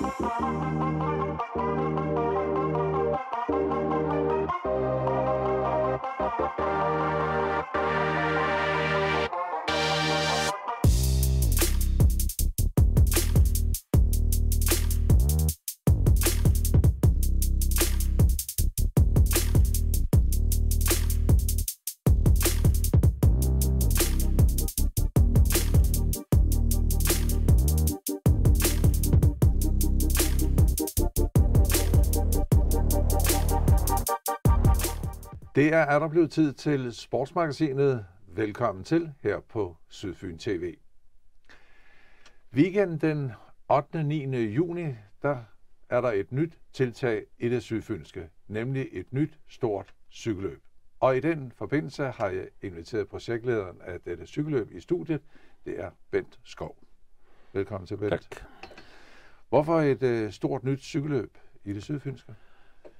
Thank you. Det er, er der blevet tid til Sportsmagasinet. Velkommen til her på Sydfyn TV. Weekenden den 8. 9. juni, der er der et nyt tiltag i det sydfynske, nemlig et nyt stort cykelløb. Og i den forbindelse har jeg inviteret projektlederen af dette cykelløb i studiet. Det er Bent Skov. Velkommen til, Bent. Tak. Hvorfor et øh, stort nyt cykelløb i det sydfynske?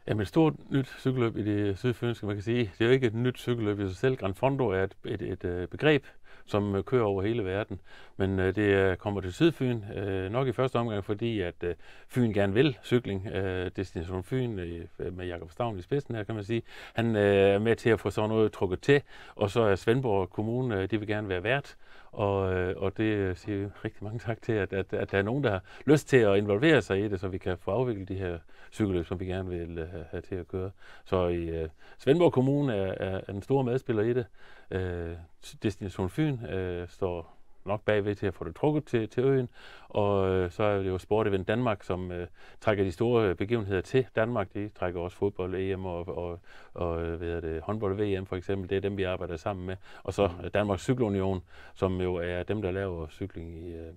Jamen et stort nyt cykelløb i det sydfynske, man kan sige, det er jo ikke et nyt cykelløb i sig selv. Grand Fondo er et, et, et, øh, begreb, som øh, kører over hele verden. Men øh, det øh, kommer til Sydfyn, øh, nok i første omgang, fordi at øh, Fyn gerne vil cykling. Øh, Destination Fyn øh, med Jakob Stavn i spidsen her, kan man sige. Han øh, er med til at få sådan noget trukket til, og så er Svendborg Kommune, øh, de vil gerne være vært. Og, øh, og det siger rigtig mange tak til, at, at, at der er nogen, der har lyst til at involvere sig i det, så vi kan få afviklet de her cykelløb, som vi gerne vil uh, have til at køre. Så i uh, Svendborg Kommune er, er, en stor medspiller i det. Uh, Destination Fyn uh, står nok bagved til at få det trukket til, til øen. Og øh, så er det jo Sport Event Danmark, som øh, trækker de store begivenheder til Danmark. De trækker også fodbold, EM og, og, og øh, hvad er det, håndbold VM for eksempel. Det er dem, vi arbejder sammen med. Og så mm. Danmarks Cykelunion, som jo er dem, der laver cykling i, øh,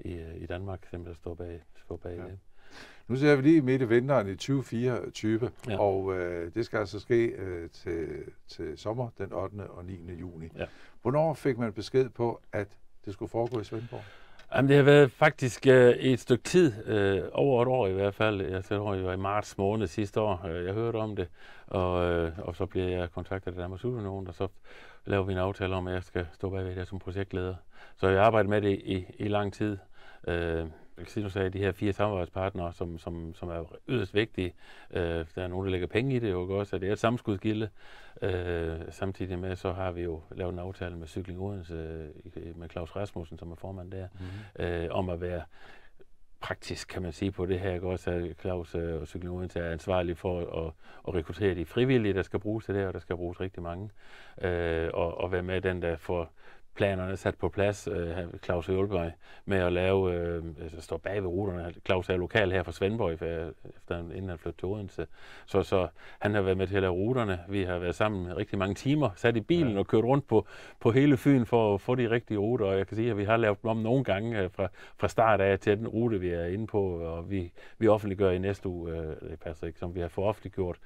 i, øh, i Danmark, dem, der står bag, står bag ja. Nu ser vi lige midt i vinteren i 2024, ja. og øh, det skal altså ske øh, til, til sommer den 8. og 9. juni. Ja. Hvornår fik man besked på, at det skulle foregå i Svendborg? Jamen, det har været faktisk øh, et stykke tid, øh, over et år i hvert fald. Jeg tror, det var i marts måned sidste år, øh, jeg hørte om det. Og, øh, og så bliver jeg kontaktet af Danmarks Udvendighed, og så laver vi en aftale om, at jeg skal stå bagved det som projektleder. Så jeg har arbejdet med det i, i lang tid. Øh, jeg kan sige, du sagde, de her fire samarbejdspartnere, som, som, som er yderst vigtige. Øh, der er nogen, der lægger penge i det jo også, så det er et samskudsgilde. Øh, samtidig med, så har vi jo lavet en aftale med Cykling Odense, øh, med Claus Rasmussen, som er formand der, mm-hmm. øh, om at være praktisk, kan man sige, på det her. Jeg også, at Claus øh, og Cykling Odense er ansvarlige for at, at rekruttere de frivillige, der skal bruges til det, og der skal bruges rigtig mange. Øh, og, og være med den, der får planerne sat på plads. Øh, Claus Hjulberg med at lave, øh, altså står bag ved ruterne. Claus er lokal her fra Svendborg, øh, efter, inden han flyttede til Odense. Så, så han har været med til at lave ruterne. Vi har været sammen rigtig mange timer, sat i bilen ja. og kørt rundt på, på hele Fyn for at få de rigtige ruter. Og jeg kan sige, at vi har lavet dem om nogle gange øh, fra, fra start af til den rute, vi er inde på, og vi, vi offentliggør i næste uge, øh, det passer ikke, som vi har ofte gjort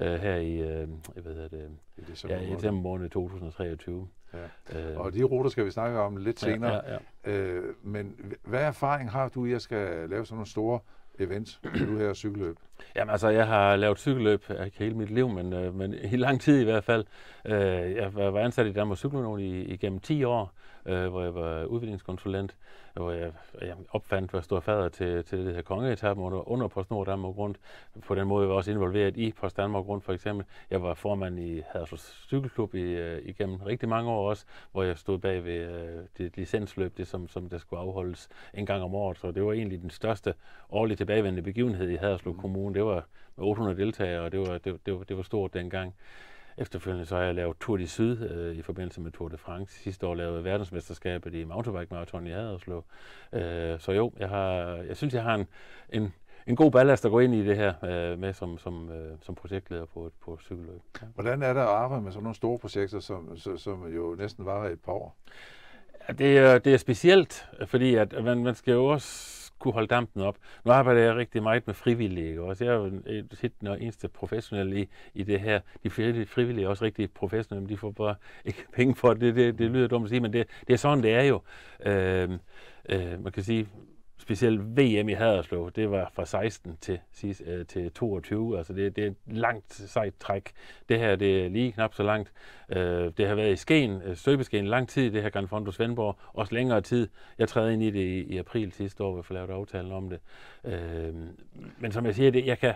øh, her i, øh, hvad hedder det, i ja, i december måned 2023. Ja. Øh, og de ruter skal vi snakke om lidt senere. Ja, ja, ja. Øh, men hvad erfaring har du i at skal lave sådan nogle store events, nu her cykelløb? Jamen altså, jeg har lavet cykelløb ikke hele mit liv, men, øh, men i lang tid i hvert fald. Øh, jeg var ansat i Danmarks Cykelunion i, igennem 10 år, øh, hvor jeg var udviklingskonsulent, hvor jeg, jeg opfandt, hvor jeg stod fader til, til det her kongeetappen under, under PostNord Danmark Rundt. På den måde jeg var jeg også involveret i Post Danmark Rundt for eksempel. Jeg var formand i Haderslev Cykelklub i, øh, igennem rigtig mange år også, hvor jeg stod bag ved øh, det licensløb, det som, som der skulle afholdes en gang om året. Så det var egentlig den største årlige tilbagevendende begivenhed i Haderslev Kommune. Det var med 800 deltagere, og det var, det, det, det var stort dengang. Efterfølgende så har jeg lavet Tour de Syd øh, i forbindelse med Tour de France. Sidste år lavede jeg verdensmesterskabet i mountainbike marathon i Haderslev. Øh, så jo, jeg, har, jeg synes, jeg har en, en, en god ballast at gå ind i det her øh, med som, som, øh, som projektleder på, på cykelløb. Ja. Hvordan er det at arbejde med sådan nogle store projekter, som, som, som jo næsten varer et par år? Det er, det er specielt, fordi at man, man skal jo også kunne holde dampen op. Nu arbejder jeg rigtig meget med frivillige, ikke? også jeg er jo tit den eneste professionel i, i det her. De frivillige er også rigtig professionelle, men de får bare ikke penge for det. Det, det, det lyder dumt at sige, men det, det er sådan, det er jo. Øh, øh, man kan sige, specielt VM i Haderslev, det var fra 16 til, øh, til 22, altså det, det er et langt sejt træk. Det her det er lige knap så langt. Øh, det har været i Skeen, øh, støbeskeen lang tid, det her Grand Fondo Svendborg, også længere tid. Jeg træder ind i det i, i april sidste år, hvor vi får lavet aftalen om det. Øh, men som jeg siger, det, jeg kan,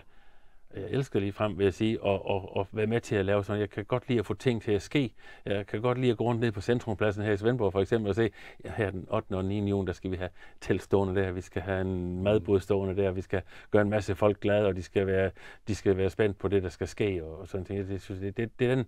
jeg elsker lige frem, vil jeg sige, og, og, og være med til at lave sådan Jeg kan godt lide at få ting til at ske. Jeg kan godt lide at gå rundt ned på centrumpladsen her i Svendborg for eksempel og se, ja, her den 8. og 9. juni, der skal vi have teltstående der, vi skal have en madbod stående der, vi skal gøre en masse folk glade, og de skal være, de skal være spændt på det, der skal ske og, og sådan ting. Det, synes, det, det, det er den,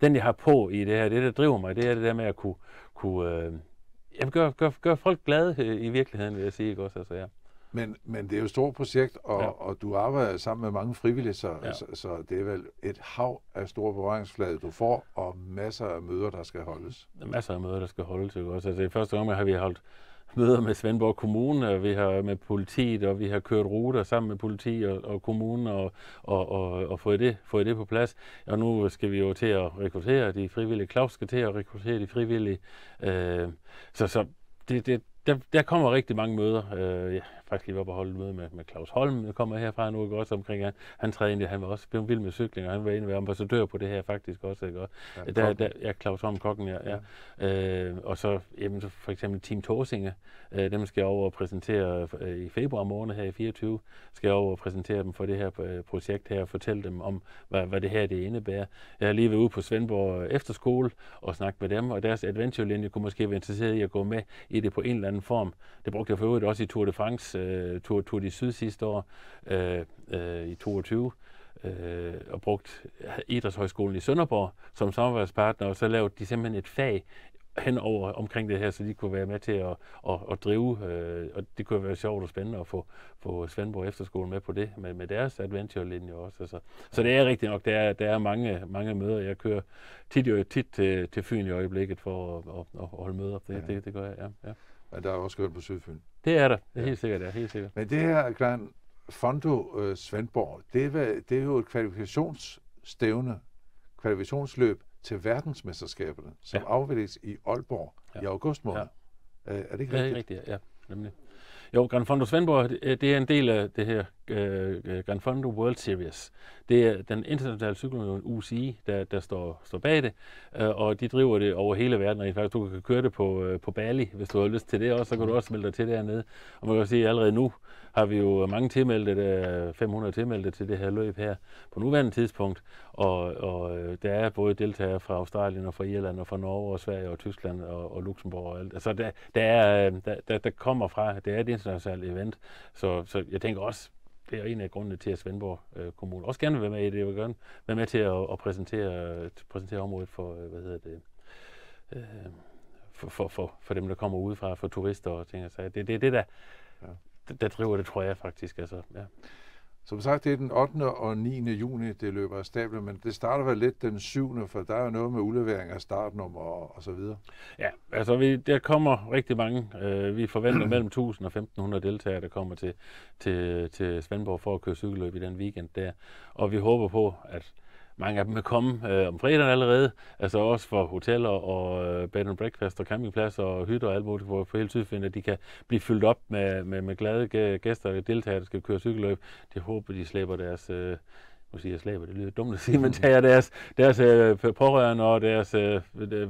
den, jeg har på i det her. Det, der driver mig, det er det der med at kunne, kunne øh, gøre, gøre, gør folk glade øh, i virkeligheden, vil jeg sige. Ikke også? Altså, ja. Men, men det er jo et stort projekt, og, ja. og du arbejder sammen med mange frivillige, så, ja. så, så det er vel et hav af store bevaringsflade, du får, og masser af møder, der skal holdes. Masser af møder, der skal holdes. Ikke? Også, altså, det første omgang har vi holdt møder med Svendborg Kommune, og vi har med politiet, og vi har kørt ruter sammen med politi og, og kommunen, og, og, og, og fået, det, fået det på plads. Og nu skal vi jo til at rekruttere de frivillige. Klaus skal til at rekruttere de frivillige. Øh, så så det, det, der, der kommer rigtig mange møder. Øh, ja faktisk lige var på holde møde med, med Claus Holm, der kommer herfra nu, ikke også omkring, han, han træder ind, han var også vild med cykling, og han var egentlig ambassadør på det her faktisk også, ikke også? Ja, der, der, ja Claus Holm Kokken, ja. ja. ja. Øh, og så, jamen, så for eksempel Team Torsinge, øh, dem skal jeg over og præsentere øh, i februar måned her i 24, skal jeg over og præsentere dem for det her øh, projekt her, og fortælle dem om, hvad, hvad det her det indebærer. Jeg har lige været ude på Svendborg efterskole og snakket med dem, og deres adventure-linje kunne måske være interesseret i at gå med i det på en eller anden form. Det brugte jeg for øvrigt også i Tour de France øh, tur, Tour de Syd sidste år øh, øh, i 22 øh, og brugt Idrætshøjskolen i Sønderborg som samarbejdspartner, og så lavede de simpelthen et fag hen over omkring det her, så de kunne være med til at, at, at drive, øh, og det kunne være sjovt og spændende at få, få Svendborg Efterskole med på det, med, med deres adventure-linje også. Altså. Så det er rigtigt nok, der er, der er mange, mange møder. Jeg kører tit, jo, tit til, til Fyn i øjeblikket for at, at, at holde møder. Det, ja. det, det gør jeg, ja. ja. Men der er også kørt på Sydfyn. Det er der. Det er helt sikkert, ja. Helt sikkert. Men det her, Grand Fondo uh, Svendborg, det er, det er jo et kvalifikationsstævne, kvalifikationsløb til verdensmesterskaberne, som ja. afvikles i Aalborg ja. i august måned. Ja. Øh, er det ikke rigtigt? Det er rigtigt, ja. Nemlig. Jo, Gran Fondo Svendborg, øh, det er en del af det her uh, Gran Fondo World Series. Det er den internationale cykelunion UCI, der, der står, står bag det, uh, og de driver det over hele verden. og i faktisk, du kan køre det på, uh, på Bali, hvis du har lyst til det også, så kan du også melde dig til dernede. Og man kan sige, at allerede nu har vi jo mange tilmeldte, 500 tilmeldte til det her løb her på nuværende tidspunkt, og, og øh, der er både deltagere fra Australien og fra Irland og fra Norge og Sverige og Tyskland og, og Luxembourg og alt. Altså der, der, er, øh, der, der, kommer fra, det er et internationalt event, så, så jeg tænker også, det er en af grundene til, at Svendborg øh, Kommune også gerne vil være med i det. Jeg vil gerne være med til at, at præsentere, præsentere området for, hvad hedder det, øh, for, for, for, for dem, der kommer udefra, for turister og ting og sager. Det er det, det, der, der driver det, tror jeg faktisk. Altså, ja. Som sagt, det er den 8. og 9. juni, det løber af stablen, men det starter vel lidt den 7. for der er noget med udlevering af startnummer og, og så videre. Ja, altså vi, der kommer rigtig mange. Øh, vi forventer mellem 1000 og 1500 deltagere, der kommer til, til, til Svendborg for at køre cykelløb i den weekend der. Og vi håber på, at mange af dem er kommet øh, om fredagen allerede, altså også for hoteller og øh, bed and breakfast og campingpladser og hytter og alt muligt, hvor på hele Sydfyn, at de kan blive fyldt op med, med, med glade gæster og deltagere, der skal køre cykelløb. Det håber de slæber deres øh, nu siger jeg slæber, det lyder dumt at sige, men tager deres, deres øh, pårørende og deres øh,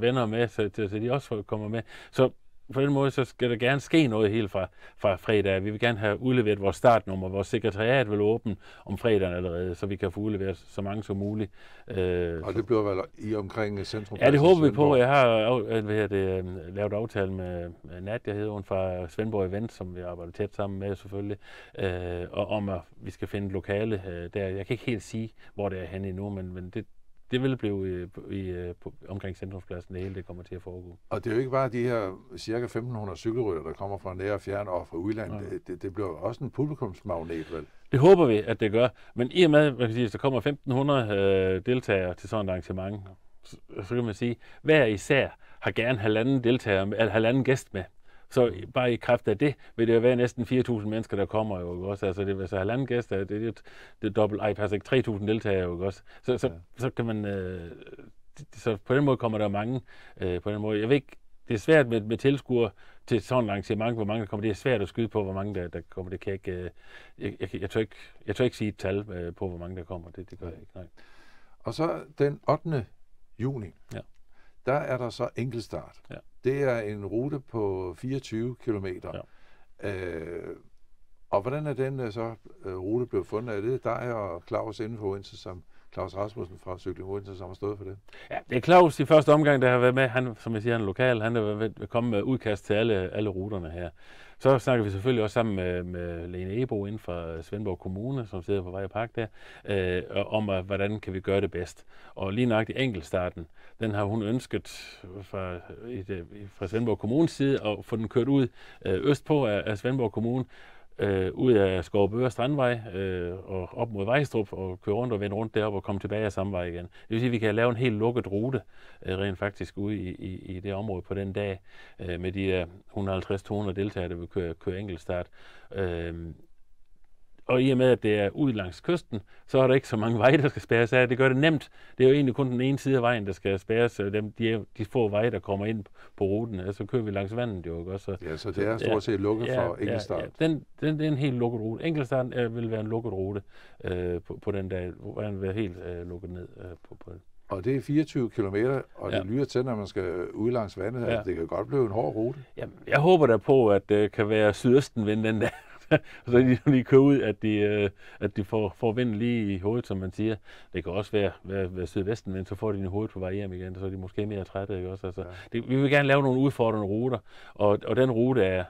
venner med, så, så de også kommer med. Så på den måde, så skal der gerne ske noget helt fra, fra fredag. Vi vil gerne have udleveret vores startnummer. Vores sekretariat vil åbne om fredagen allerede, så vi kan få udleveret så mange som muligt. Øh, og det bliver vel i omkring centrum? Ja, det håber vi på. Jeg har øh, hvad her, det, øh, lavet aftale med Nat, jeg hedder hun fra Svendborg Event, som vi arbejder tæt sammen med selvfølgelig, øh, og om at vi skal finde et lokale øh, der. Jeg kan ikke helt sige, hvor det er henne endnu, men, men det, det vil blive øh, i, i, øh, på, omkring Centrumspladsen, det hele det kommer til at foregå. Og det er jo ikke bare de her cirka 1.500 cykelrytter, der kommer fra nære og fjern og fra udlandet. Ja. Det, det, det bliver også en publikumsmagnet, vel? Det håber vi, at det gør. Men i og med, man kan sige, hvis der kommer 1.500 øh, deltagere til sådan et arrangement, så, så kan man sige, hver især har gerne halvanden deltager, eller halvanden gæst med. Så bare i kraft af det, vil det jo være næsten 4.000 mennesker, der kommer jo også. Altså det vil så halvanden gæster, det, det, det, det er dobbelt, ej, pas ikke, 3.000 deltagere jo også. Så, så, ja. så, så kan man, øh, så på den måde kommer der mange øh, på den måde. Jeg ved ikke, det er svært med, med tilskuer til sådan et arrangement, hvor mange der kommer. Det er svært at skyde på, hvor mange der, der kommer. Det kan jeg ikke, øh, jeg, jeg, jeg, tør ikke, jeg tør ikke sige et tal øh, på, hvor mange der kommer. Det, det gør jeg ikke. Nej. Og så den 8. juni, ja. der er der så enkeltstart. Ja. Det er en rute på 24 km. Ja. Øh, og hvordan er den øh, så øh, rute blevet fundet? Er det dig og Claus inden for Odense, som Claus Rasmussen fra Cykling Odense, som har stået for det. Ja, det er Claus i første omgang, der har været med. Han, som jeg siger, han er lokal. Han er kommet med udkast til alle, alle ruterne her. Så snakker vi selvfølgelig også sammen med, med Lene Ebo inden for Svendborg Kommune, som sidder på vej og park der, øh, om, at, hvordan kan vi gøre det bedst. Og lige nøjagtigt enkelstarten, den har hun ønsket fra, et, fra Svendborg Kommunes side at få den kørt ud øh, østpå af, af Svendborg Kommune øh, ud af Skovbøger Strandvej øh, og op mod Vejstrup og køre rundt og vende rundt deroppe og komme tilbage af samme vej igen. Det vil sige, at vi kan lave en helt lukket rute øh, rent faktisk ude i, i, i det område på den dag øh, med de der 150-200 deltagere, der vil køre, køre enkeltstart. Øh, og i og med, at det er ud langs kysten, så er der ikke så mange veje, der skal spæres af. Det gør det nemt. Det er jo egentlig kun den ene side af vejen, der skal spæres Dem, de, de få veje, der kommer ind på ruten, altså kører vi langs vandet jo også. Så, ja, så det er stort set lukket ja, for enkeltstart. Ja, ja. Den, den, det er en helt lukket rute. Enkeltstarten er, øh, vil være en lukket rute øh, på, på den dag, hvor den vil være helt øh, lukket ned øh, på, på det. Og det er 24 km, og ja. det lyder til, når man skal ud langs vandet, ja. at det kan godt blive en hård rute. Jamen, jeg håber da på, at det kan være sydøstenvind den dag. og så lige, lige køre ud, at de, øh, at de får, får vinden lige i hovedet, som man siger. Det kan også være, være, være sydvesten, men så får de i hovedet på vej hjem igen, så er de måske mere trætte. Ikke også? Altså, det, vi vil gerne lave nogle udfordrende ruter, og, og den rute er,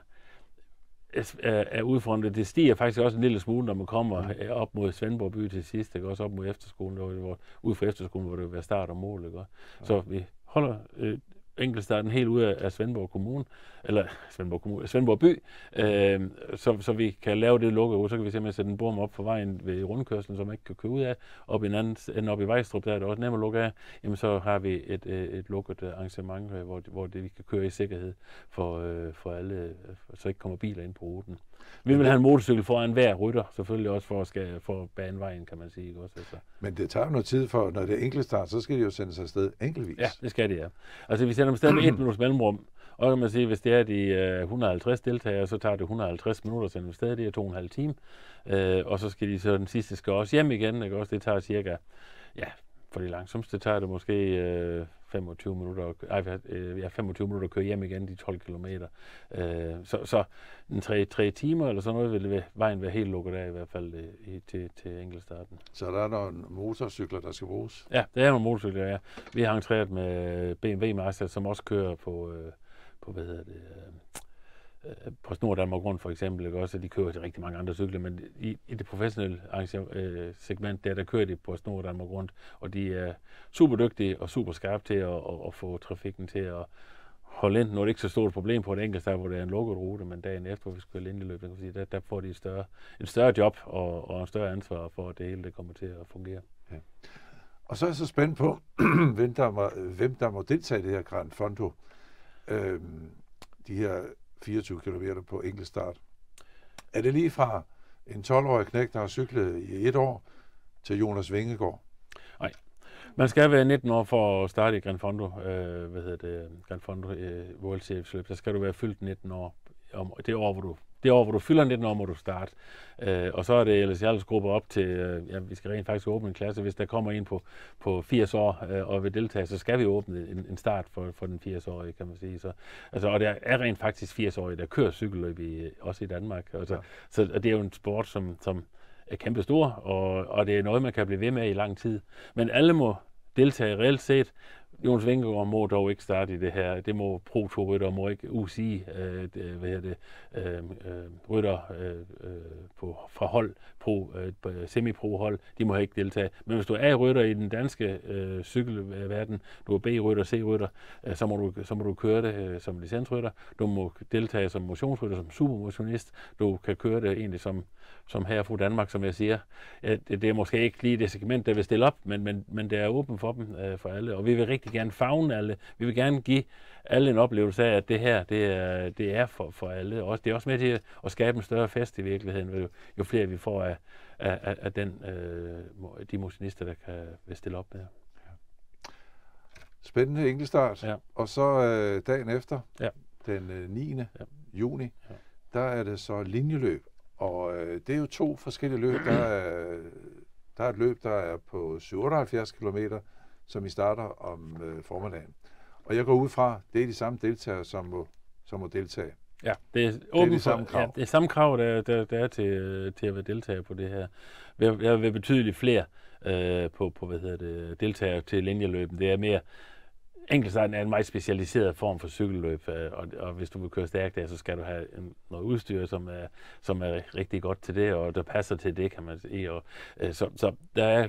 er, er udfordrende. Det stiger faktisk også en lille smule, når man kommer øh, op mod Svendborg by til sidst, ikke? også op mod efterskolen, hvor, hvor, ud fra efterskolen, hvor det vil være start og mål. Ikke? Så vi holder øh, enkeltstarten helt ud af Svendborg Kommune, eller Svendborg, Kommune, Svendborg By, øh, så, så vi kan lave det lukke så kan vi simpelthen sætte en bom op for vejen ved rundkørslen, som man ikke kan køre ud af, op i en anden ende op i Vejstrup, der er det også nemt at lukke af, jamen så har vi et, øh, et, lukket øh, arrangement, øh, hvor, hvor det, vi kan køre i sikkerhed for, for alle, så ikke kommer biler ind på ruten. Vi vil have en motorcykel foran hver rytter, selvfølgelig også for at, skal, for banevejen, kan man sige. Ikke? Også, altså. Men det tager jo noget tid for, når det er enkeltstart, så skal de jo sendes afsted enkeltvis. Ja, det skal de, ja. Altså, vi sender dem afsted med et minuts mellemrum, og kan man sige, hvis det er de 150 øh, deltagere, så tager det 150 minutter at sende dem afsted, det er to og en halv time. Øh, og så skal de så den sidste skal også hjem igen, ikke? Også det tager cirka ja, for de langsomste tager det måske øh, 25 minutter, at, ej, øh, ja, 25 minutter at køre hjem igen de 12 km. Øh, så, så en tre, tre timer eller sådan noget vil vejen være helt lukket af i hvert fald øh, i, til, til enkeltstarten. Så der er nogle motorcykler, der skal bruges? Ja, det er nogle motorcykler, ja. Vi har entreret med BMW Master, som også kører på, øh, på hvad hedder det, øh, Øh, på Snor Danmark Rundt for eksempel, ikke? også, at de kører til rigtig mange andre cykler, men i, i det professionelle øh, segment, der, der kører de på Snor Danmark Rundt, og de er super dygtige og super skarpe til at, at, at få trafikken til at holde ind. Nu er det ikke så stort problem på et enkelt sted, hvor det er en lukket rute, men dagen efter, hvor vi skal ind i løbet, sige, der, der får de et større, et større job og, og en større ansvar for, at det hele det kommer til at fungere. Ja. Og så er jeg så spændt på, hvem der må, hvem der må deltage i det her Grand Fondo. Øhm, de her 24 km på start. Er det lige fra en 12-årig knæk, der har cyklet i et år, til Jonas Vingegaard? Nej. Man skal være 19 år for at starte i Gran Fondo, øh, hvad hedder det, Gran Fondo øh, World Series løb. Der skal du være fyldt 19 år om det år, hvor du det år, hvor du fylder 19 år, må du starte. Øh, og så er det ellers jeres grupper op til, øh, ja, vi skal rent faktisk åbne en klasse, hvis der kommer en på, på 80 år øh, og vil deltage, så skal vi åbne en, en start for, for den 80-årige, kan man sige. Så, altså, og der er rent faktisk 80-årige, der kører cykelløb i, øh, også i Danmark. Altså, ja. så, og det er jo en sport, som, som er kæmpe stor, og, og det er noget, man kan blive ved med i lang tid. Men alle må deltage reelt set, Jonas Vingegaard må dog ikke starte i det her. Det må Pro Tour Rytter må ikke UCI, øh, øh, hvad hedder det, øh, øh, rytter øh, øh på, fra hold, pro, øh, øh, semi-pro hold, de må ikke deltage. Men hvis du er A-rytter i den danske øh, cykelverden, du er B-rytter, C-rytter, øh, så, må du, så må du køre det øh, som licensrytter. Du må deltage som motionsrytter, som supermotionist. Du kan køre det egentlig som, som her fra Danmark, som jeg siger. det, det er måske ikke lige det segment, der vil stille op, men, men, men det er åbent for dem øh, for alle, og vi vil rigtig rigtig gerne fagne alle. Vi vil gerne give alle en oplevelse af, at det her, det er, det er for, for alle. Og det er også med til at skabe en større fest i virkeligheden, jo, jo flere vi får af, af, af, af den, øh, de motionister, der kan vil stille op med. Ja. Spændende enkeltstart. Ja. Og så øh, dagen efter, ja. den øh, 9. Ja. juni, ja. der er det så linjeløb. Og øh, det er jo to forskellige løb. Der er, der er et løb, der er på 77 km, som vi starter om øh, formiddagen. Og jeg går ud fra, det er de samme deltagere, som må, som må deltage. Ja, det er, åben det er de samme krav. Ja, det er samme krav, der, der, der er til, øh, til at være deltager på det her. Jeg, vil betydeligt flere øh, på, på hvad hedder det, deltagere til linjeløben. Det er mere Enkeltstarten er en meget specialiseret form for cykelløb, øh, og, og hvis du vil køre stærkt der, så skal du have noget udstyr, som er, som er rigtig godt til det, og der passer til det, kan man sige. Og, øh, så, så der er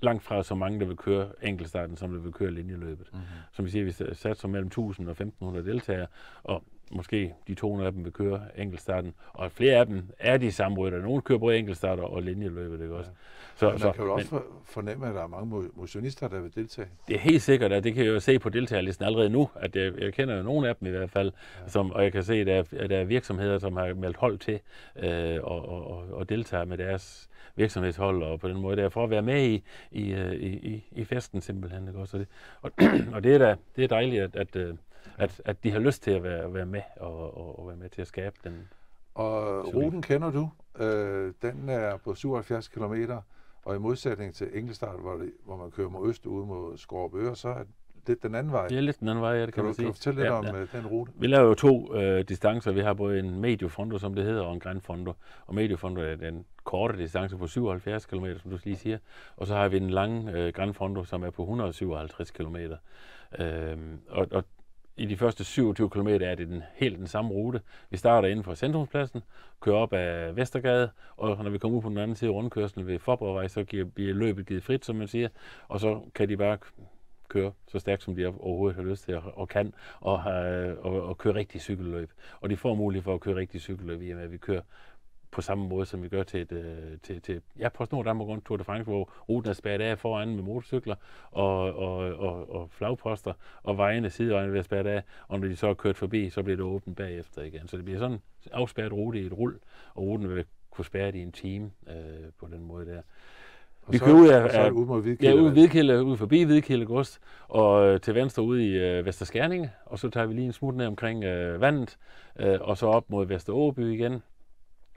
langt fra så mange, der vil køre enkeltstarten, som der vil køre linjeløbet. Mm-hmm. Som vi siger, vi som mellem 1000 og 1500 deltagere, og måske de 200 af dem vil køre enkeltstarten, og flere af dem er de samme rytter. Nogle kører både enkeltstarter og linjeløbet, ikke også? Ja. Så, man så, kan jo også men, fornemme, at der er mange motionister, der vil deltage. Det er helt sikkert, at det kan jeg jo se på deltagerlisten allerede nu, at jeg, jeg kender jo nogle af dem i hvert fald, ja. som, og jeg kan se, at der, er, at der er virksomheder, som har meldt hold til øh, og, og, og, og deltager med deres virksomhedshold og på den måde der, for at være med i, i, øh, i, i festen simpelthen. Ikke? Også det. Og, og det, er da, det er dejligt, at, at, øh, at, at de har lyst til at være, at være med og, og, og være med til at skabe den. Og ruten kender du. Øh, den er på 77 km, og i modsætning til Engelstad, hvor, det, hvor man kører mod øst ud mod Skorpe så er lidt den anden vej. Det er lidt den anden vej, ja, det kan, kan man du, sige. Kan du fortælle lidt ja, om ja. Øh, den rute? Vi laver jo to øh, distancer. Vi har både en mediofondo, som det hedder, og en grandfondo. Og mediofondo er den korte distance på 77 km, som du lige siger. Og så har vi den lange øh, grandfondo, som er på 157 km. Øh, og, og i de første 27 km er det den, helt den samme rute. Vi starter inden for Centrumspladsen, kører op ad Vestergade, og når vi kommer ud på den anden side af rundkørslen ved Forborgvej, så giver, bliver løbet givet frit, som man siger, og så kan de bare køre så stærkt, som de overhovedet har lyst til og, og kan, og, øh, og, og køre rigtig cykelløb. Og de får mulighed for at køre rigtig cykelløb, i og med at vi kører på samme måde, som vi gør til, et, øh, til, til ja, på Snor Danmark rundt Tour de France, hvor ruten er spærret af foran med motorcykler og, og, og, og flagposter, og vejene sidevejene bliver spærret af, og når de så er kørt forbi, så bliver det åbent bagefter igen. Så det bliver sådan afspærret rute i et rul, og ruten vil kunne spærre det i en time øh, på den måde der. Og vi kører ud af, så er ud mod Hvidkilde. Ja, ud, Hvidkilde, ud forbi Hvidkilde Gods, og øh, til venstre ud i øh, Vesterskærning, og så tager vi lige en smut ned omkring øh, vandet, øh, og så op mod Vesteråby igen,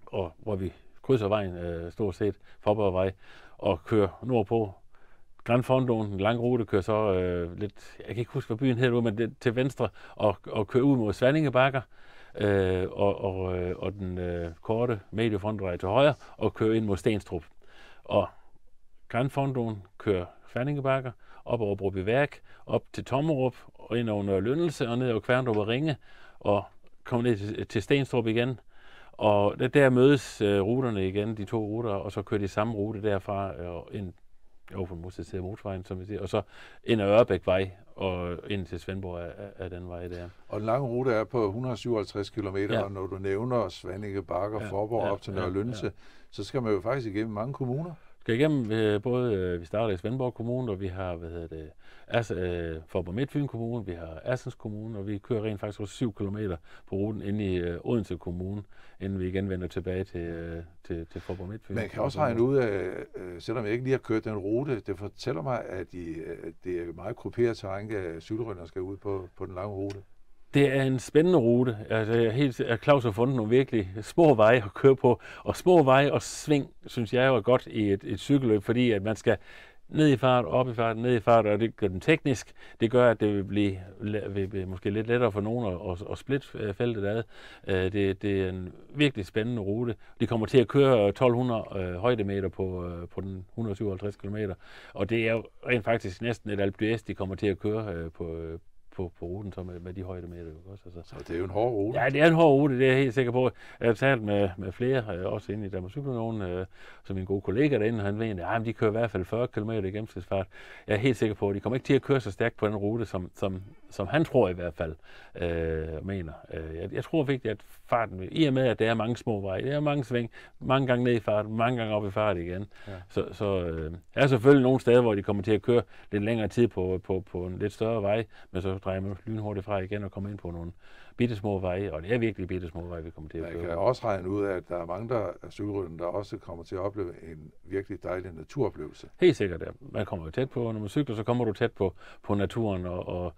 og hvor vi krydser vejen øh, stort set, Forborgvej, og kører nordpå. Grand Fondoen, en lang rute, kører så øh, lidt, jeg kan ikke huske, hvad byen hedder, men det, til venstre, og, og kører ud mod Svanningebakker, øh, og, og, øh, og den øh, korte mediefrontvej til højre, og kører ind mod Stenstrup. Og Grandfondoen kører Færningebakker, op over Værk, op til Tommerup, og ind over Nørre Lønnelse, og ned over Kværndrup og Ringe, og kommer ned til, Stenstrup igen. Og der, der mødes øh, ruterne igen, de to ruter, og så kører de samme rute derfra øh, og ind over på Motorstedet Motorvejen, som vi siger, og så ind ad Ørbækvej og ind til Svendborg er, er den vej der. Og den lange rute er på 157 km, ja. og når du nævner Svanninge Bakker, ja, Forborg ja, op til Nørre ja, ja. så skal man jo faktisk igennem mange kommuner skal igennem øh, både, øh, vi starter i Svendborg Kommune, og vi har, hvad hedder det, As, øh, Forborg Midtfyn Kommune, vi har Assens Kommune, og vi kører rent faktisk også 7 km på ruten ind i øh, Odense Kommune, inden vi igen vender tilbage til, øh, til, til Forborg Midtfyn. Man kan også regne ud af, øh, selvom jeg ikke lige har kørt den rute, det fortæller mig, at, I, øh, at det er meget kruperet terræn, at øh, skal ud på, på den lange rute. Det er en spændende rute. Altså, jeg er helt, Claus har fundet nogle virkelig små veje at køre på, og små veje og sving, synes jeg er godt i et, et cykelløb, fordi at man skal ned i fart, op i fart, ned i fart, og det gør den teknisk. Det gør, at det vil blive, vil blive måske lidt lettere for nogen at, at, at splitte øh, feltet ad. Øh, det, det er en virkelig spændende rute. De kommer til at køre 1200 øh, højdemeter på, på den 157 km, og det er jo rent faktisk næsten et Alpe de kommer til at køre på, på, på ruten så med, med de jo Også, altså. Så det er jo en hård rute. Ja, det er en hård rute, det er jeg helt sikker på. Jeg har talt med, med flere, øh, også inde i Danmark Cyklonåen, øh, som min gode kollega derinde, han ved, at de kører i hvert fald 40 km i gennemsnitsfart. Jeg er helt sikker på, at de kommer ikke til at køre så stærkt på den rute, som, som, som han tror i hvert fald øh, mener. Øh, jeg, jeg tror vigtigt, at farten, i og med, at der er mange små veje, der er mange sving, mange gange ned i fart, mange gange op i fart igen. Ja. Så, så øh, er selvfølgelig nogle steder, hvor de kommer til at køre lidt længere tid på, på, på en lidt større vej, men så frem, lynhurtigt fra igen og komme ind på nogle bitte små veje, og det er virkelig bitte små veje, vi kommer til at køre. Man kan også regne ud af, at der er mange der af cykelrytten, der også kommer til at opleve en virkelig dejlig naturoplevelse. Helt sikkert, ja. Man kommer jo tæt på, når man cykler, så kommer du tæt på, på naturen, og, og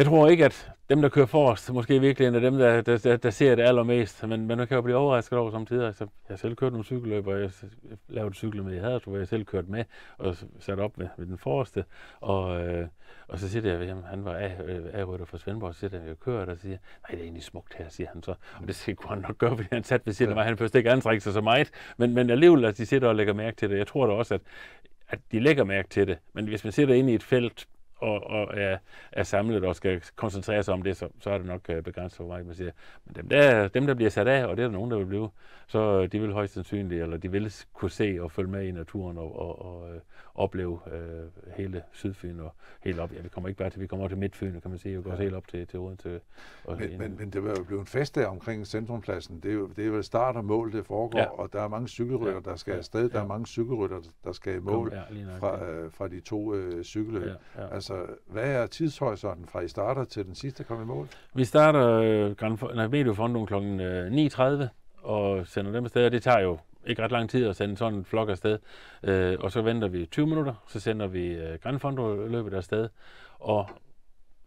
jeg tror ikke, at dem, der kører forrest, måske virkelig er dem, der, der, der, der ser det allermest. Men, men man kan jo blive overrasket over samtidig. Altså, jeg har selv kørt nogle cykelløber, jeg lavede cykler med jeg havde, hvor jeg selv kørt med og sat op med, med den forreste. Og, øh, og så siger jeg, at han var afrytter øh, fra Svendborg, så siger jeg, at jeg kører, og siger, nej, det er egentlig smukt her, siger han så. Og det skal han nok gøre, fordi han sat ved siden af mig, han først ikke anstrengte sig så meget. Men, men alligevel, at de sidder og lægger mærke til det. Jeg tror da også, at, at de lægger mærke til det. Men hvis man sidder inde i et felt og, og er, er samlet og skal koncentrere sig om det, så, så er det nok øh, begrænset for mig. Man siger, men dem der, dem, der bliver sat af, og det er der nogen, der vil blive, så øh, de vil højst sandsynligt, eller de vil kunne se og følge med i naturen og, og, og øh, opleve øh, hele Sydfyn og helt op. Ja, vi kommer ikke bare til, vi kommer til Midtfyn, kan man sige, og går ja. helt op til, til Odense. Og men, men, men, det var jo blevet en fest der omkring centrumpladsen. Det er det er vel start og mål, det foregår, ja. og der er mange cykelrytter, der skal afsted. Ja. Der er mange cykelrytter, der skal i mål ja, fra, øh, fra de to øh, cykler. Ja, ja. Altså, Altså, hvad er tidshorisonten fra I starter til den sidste kom i mål? Vi starter øh, Mediofonden kl. 9.30 og sender dem afsted, og det tager jo ikke ret lang tid at sende sådan en flok afsted. Øh, og så venter vi 20 minutter, så sender vi øh, Granfondo-løbet afsted, og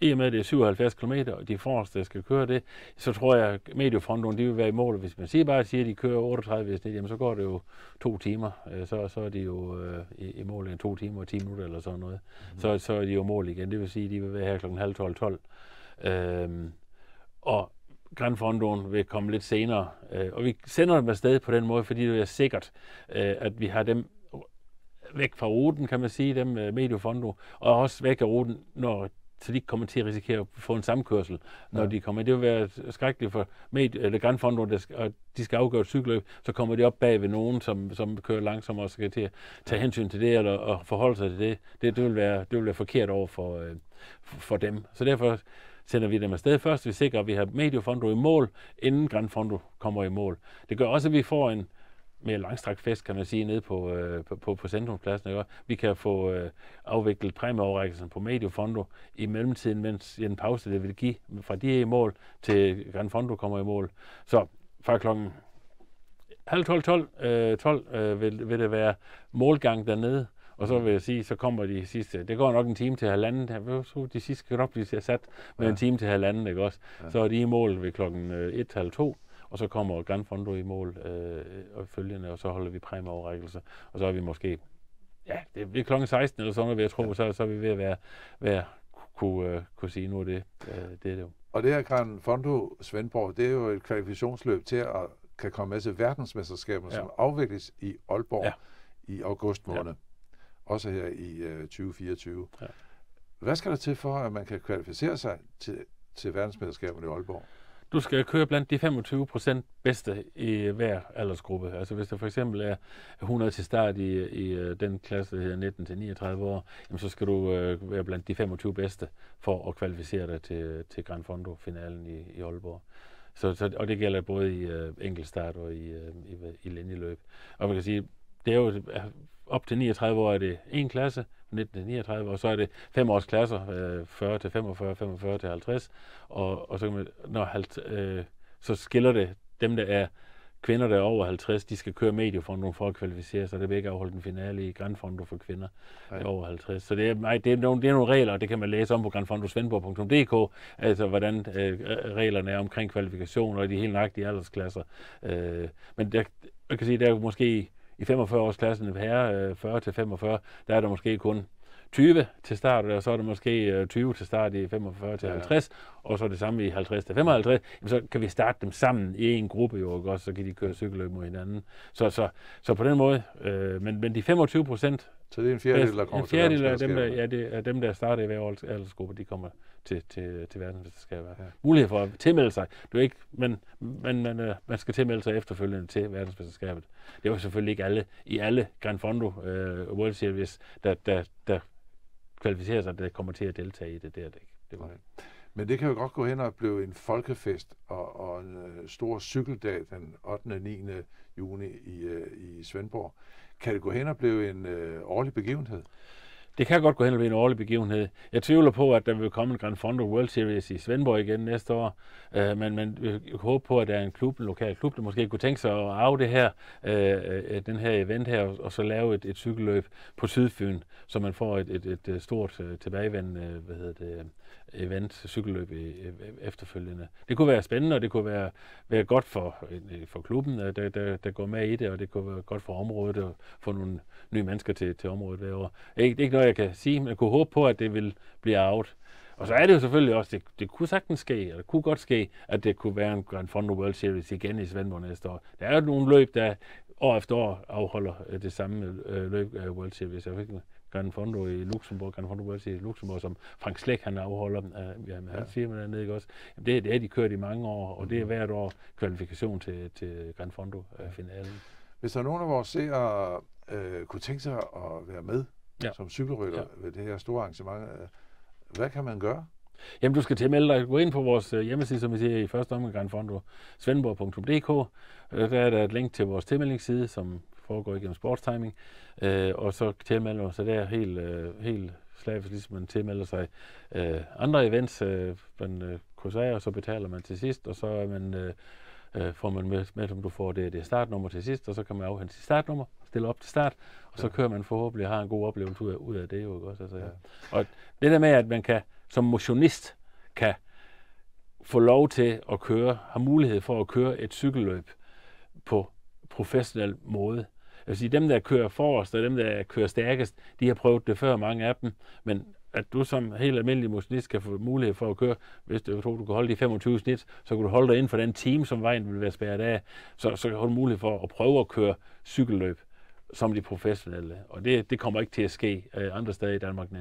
i og med, at det er 77 km, og de forreste, der skal køre det, så tror jeg, at mediefronten de vil være i mål. Hvis man siger bare at siger, at de kører 38 i snit, jamen, så går det jo to timer. Øh, så, så er de jo øh, i, i mål i to timer og 10 minutter eller sådan noget. Mm. Så, så er de jo mål igen. Det vil sige, at de vil være her kl. halv 12, 12. Øhm, og Grand Fondoen vil komme lidt senere. Øh, og vi sender dem afsted på den måde, fordi det er sikkert, øh, at vi har dem væk fra ruten, kan man sige, dem med øh, Mediofondo, og også væk af ruten, når så de ikke kommer til at risikere at få en sammenkørsel, når ja. de kommer. Det vil være skrækkeligt for med eller Grand Fondo, der skal, og de skal afgøre et cykeløb, så kommer de op bag ved nogen, som, som kører langsomt og skal til at tage hensyn til det eller og forholde sig til det. Det, det, vil, være, det vil være forkert over for, øh, for dem. Så derfor sender vi dem afsted først. Vi sikrer, at vi har Mediofondo i mål, inden Grand Fondo kommer i mål. Det gør også, at vi får en, mere langstrakt fest, kan man sige, nede på, øh, på, på, på centrumpladsen. Ikke? Vi kan få øh, afviklet præmieoverrækkelsen på Mediofondo i mellemtiden, mens en pause, det vil give fra de i mål til Grand Fondo kommer i mål. Så fra klokken halv 12, 12, øh, tolv øh, vil, vil det være målgang dernede, og så mm. vil jeg sige, så kommer de sidste, det går nok en time til halvanden, de sidste kan nok blive sat med ja. en time til halvanden, ikke også? Ja. Så er de i mål ved klokken 1, øh, halv 2, og så kommer Gran Fondo i mål øh, og følgende, og så holder vi præmieoverrækkelse, og så er vi måske, ja, det er klokken 16 eller sådan noget, jeg tror, ja. så, så er vi ved at være, være kunne, uh, kunne sige, nu er det uh, det, er det jo. Og det her Gran Fondo Svendborg, det er jo et kvalifikationsløb til at kan komme med til verdensmesterskaberne, ja. som afvikles i Aalborg ja. i august måned. Ja. Også her i uh, øh, 2024. Ja. Hvad skal der til for, at man kan kvalificere sig til, til verdensmesterskaberne i Aalborg? du skal køre blandt de 25 procent bedste i hver aldersgruppe. Altså hvis der for eksempel er 100 til start i, i øh, den klasse, der hedder 19-39 år, jamen så skal du øh, være blandt de 25 bedste for at kvalificere dig til, til Grand Fondo-finalen i, i Aalborg. Så, så, og det gælder både i øh, enkeltstart og i, øh, i, i linjeløb. Og man kan sige, det er jo øh, op til 39 år er det en klasse, 1939, og så er det fem års klasser, øh, 40 til 45, 45 til 50, og, og så, kan man, når, øh, så skiller det dem, der er kvinder, der er over 50, de skal køre mediefonden for at kvalificere sig. Det vil ikke afholde en finale i Grand Fondo for kvinder Ej. Ja. over 50. Så det er, nej, det, er nogle, det er nogle regler, og det kan man læse om på grandfondosvendborg.dk, altså hvordan øh, øh, reglerne er omkring kvalifikationer og de helt nøjagtige aldersklasser. Øh, men der, jeg kan sige, der er måske i 45-årsklassen, herre 40-45, øh, der er der måske kun 20 til start, og så er der måske 20 øh, til start i 45 til 50, ja. og så er det samme i 50 til 55, jamen så kan vi starte dem sammen i en gruppe jo, og så kan de køre cykelløb mod hinanden. Så, så, så på den måde, øh, men, men de 25 procent så det er en fjerdedel, der kommer en fjerdedel til verdensmesterskabet? Af dem, der, ja, det er dem, der starter i hver aldersgruppe, de kommer til, til, til verdensmesterskabet. Ja. Mulighed for at tilmelde sig. Du ikke, men men man, øh, man skal tilmelde sig efterfølgende til verdensmesterskabet. Det er jo selvfølgelig ikke alle i alle Gran Fondo øh, World Series, der, der, der kvalificerer sig, der kommer til at deltage i det. Det er det ikke. Det var okay. ikke. Men det kan jo godt gå hen og blive en folkefest og, og en øh, stor cykeldag den 8. og 9. juni i, øh, i Svendborg. Kan det gå hen og blive en øh, årlig begivenhed? Det kan godt gå hen og blive en årlig begivenhed. Jeg tvivler på, at der vil komme en Grand Fondo World Series i Svendborg igen næste år, øh, men man håber på, at der er en klub, en lokal klub, der måske kunne tænke sig at arve det her, øh, øh den her event her, og så lave et, et cykelløb på Sydfyn, så man får et, et, et stort øh, tilbagevendende, øh, hvad hedder det, event, cykelløb øh, øh, efterfølgende. Det kunne være spændende, og det kunne være, være godt for, øh, for klubben, der, der, der går med i det, og det kunne være godt for området at få nogle nye mennesker til, til området hver år. Ikke, det er ikke noget, jeg kan sige, men jeg kunne håbe på, at det vil blive out. Og så er det jo selvfølgelig også, det, det kunne sagtens ske, og det kunne godt ske, at det kunne være en Grand Fondo World Series igen i Svendborg næste år. Der er jo nogle løb, der år efter år afholder det samme løb, World Series. Jeg Grand Fondo i Luxembourg, Grand Fondo i Luxembourg, som Frank Slæk, han afholder, øh, ja, med ja. hans firma dernede, ikke også? Jamen, det, det er de kørt i mange år, og det er mhm. hvert år kvalifikation til, til Grand Fondo-finalen. Øh, Hvis der er nogen af vores seere, øh, kunne tænke sig at være med ja. som cykelrytter ja. ved det her store arrangement, øh, hvad kan man gøre? Jamen, du skal tilmelde dig. Gå ind på vores øh, hjemmeside, som vi siger i første omgang, grandfondo.svendborg.dk. Øh, der er der et link til vores tilmeldingsside, som foregår igennem sportstiming, øh, og så tilmelder man sig der helt, øh, helt slavisk, ligesom man tilmelder sig øh, andre events, øh, man øh, kurser, og så betaler man til sidst, og så er man, øh, øh, får man med, med, som du får det, det startnummer til sidst, og så kan man afhente sit startnummer, stille op til start, og så ja. kører man forhåbentlig og har en god oplevelse ud af, ud af det. Jo, også, altså, ja. Og det der med, at man kan som motionist kan få lov til at køre, har mulighed for at køre et cykelløb på professionel måde, jeg vil sige, dem, der kører forrest og dem, der kører stærkest, de har prøvet det før, mange af dem. Men at du som helt almindelig motionist kan få mulighed for at køre, hvis du tror, du kan holde de 25 snit, så kan du holde dig inden for den time, som vejen vil være spærret af, så, så kan du mulighed for at prøve at køre cykelløb som de professionelle. Og det, det kommer ikke til at ske øh, andre steder i Danmark end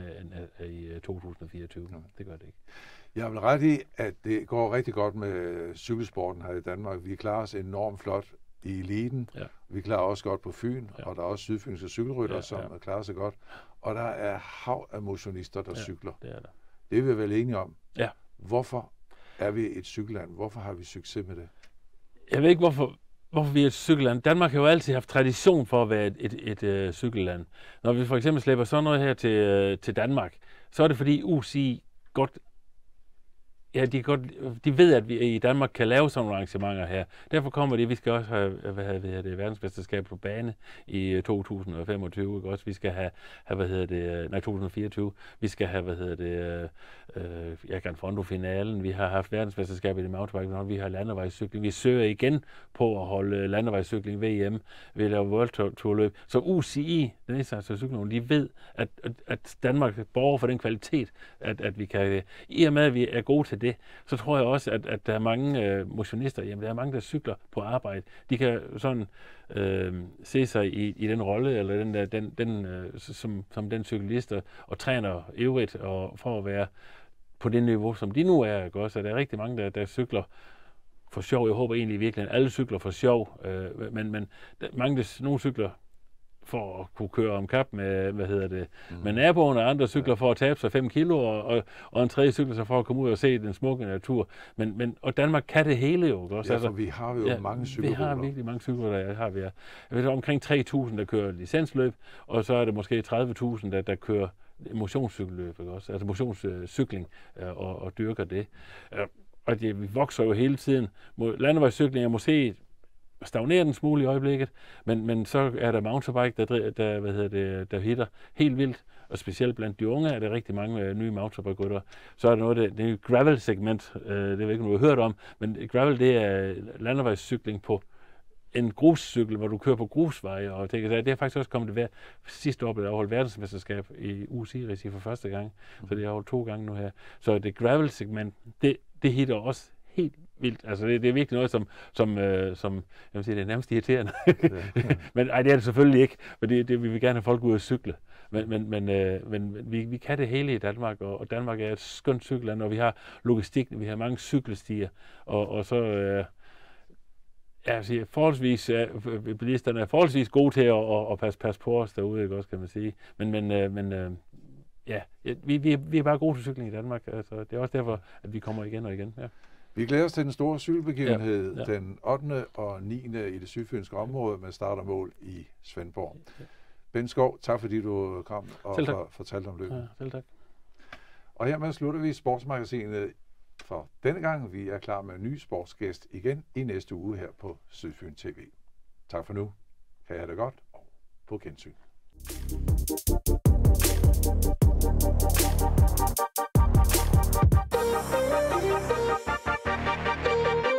øh, i 2024. Det gør det ikke. Jeg vil ret i, at det går rigtig godt med cykelsporten her i Danmark. Vi klarer os enormt flot i eliten. Ja. Vi klarer også godt på Fyn, ja. og der er også sydfynske cykelrytter, ja, ja. som klarer sig godt. Og der er hav af motionister, der ja, cykler. Det er, der. det er vi vel enige om. Ja. Hvorfor er vi et cykelland? Hvorfor har vi succes med det? Jeg ved ikke, hvorfor, hvorfor vi er et cykelland. Danmark har jo altid haft tradition for at være et, et, et øh, cykelland. Når vi for eksempel slæber sådan noget her til, øh, til Danmark, så er det fordi UCI godt Ja, de, godt, de ved, at vi i Danmark kan lave sådan nogle arrangementer her. Derfor kommer de, vi skal også have, hvad hedder det, verdensmesterskab på bane i 2025, øh, ikke? også vi skal have, have, hvad hedder det, øh, nej, 2024, vi skal have, hvad hedder det, øh, øh, ja, Gran Fondo-finalen, vi har haft verdensmesterskab i mountainbike, vi har landevejscykling, vi søger igen på at holde landevejscykling VM, vi laver World Tour løb. Så UCI, den internationale cykling, de ved, at, at, at Danmark borger for den kvalitet, at, at vi kan, i og med, at vi er gode til det, så tror jeg også, at, at der er mange øh, motionister, jamen der er mange, der cykler på arbejde. De kan sådan øh, se sig i, i den rolle, eller den der, den, den, øh, som, som den cyklist, og træner øvrigt, og for at være på det niveau, som de nu er, ikke også? der er rigtig mange, der, der cykler for sjov. Jeg håber egentlig virkelig, at alle cykler for sjov, øh, men, men der, mange, der, nogle cykler for at kunne køre om kap med, hvad hedder det, mm. med naboen og andre cykler for at tabe sig 5 kilo, og, og, og en tredje cykler så for at komme ud og se den smukke natur. Men, men, og Danmark kan det hele jo, ikke også? Ja, altså, for altså, vi har jo ja, mange cykler. Vi har virkelig mange cykler, der har vi. Ja. Jeg ved, omkring 3.000, der kører licensløb, og så er det måske 30.000, der, der kører motionscykelløb, ikke også? Altså motionscykling øh, og, og dyrker det. Øh, og det, vi vokser jo hele tiden. Landevejscykling er måske stagnerer den smule i øjeblikket, men, men så er der mountainbike, der, der, hvad hedder det, der hitter helt vildt, og specielt blandt de unge er der rigtig mange øh, nye mountainbike gutter Så er der noget, det, det er gravel-segment, øh, det ved ikke, om du har hørt om, men gravel, det er landevejscykling på en gruscykel, hvor du kører på grusveje og ting. Det er faktisk også kommet til sidste år, blev der afholdt verdensmesterskab i UCI regi for første gang, så det er afholdt to gange nu her. Så det gravel-segment, det, det hitter også helt vildt. Altså, det, det er virkelig noget, som, som, øh, som jeg vil sige, det er nærmest irriterende. men ej, det er det selvfølgelig ikke, for det, det, vi vil gerne have folk ud at cykle. Men, men, men, øh, men vi, vi kan det hele i Danmark, og, og Danmark er et skønt cykelland, og vi har logistik, vi har mange cykelstier, og, og så... Øh, ja, jeg sige, forholdsvis, øh, øh, bilisterne er forholdsvis gode til at, at, at passe, passe på os derude, ikke også, kan man sige. Men, men, øh, men øh, ja, vi, vi, vi er bare gode til cykling i Danmark. Altså, det er også derfor, at vi kommer igen og igen. Ja. Vi glæder os til den store cykelbegivenhed ja, ja. den 8. og 9. i det sydfynske område med start og mål i Svendborg. Ja. Ben Skov, tak fordi du kom og for, fortalte om løbet. Ja, tak. Og hermed slutter vi sportsmagasinet for denne gang. Vi er klar med en ny sportsgæst igen i næste uge her på Sydfyn TV. Tak for nu. Kan I have det godt og på gensyn. Thank you. Thank you.